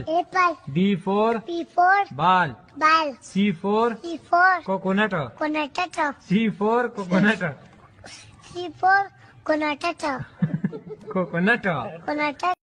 apple. B four. B four. ball. Ball. C four. C four. coconut. Coconut. C four. coconut. C four. coconut. coconut. Coconut.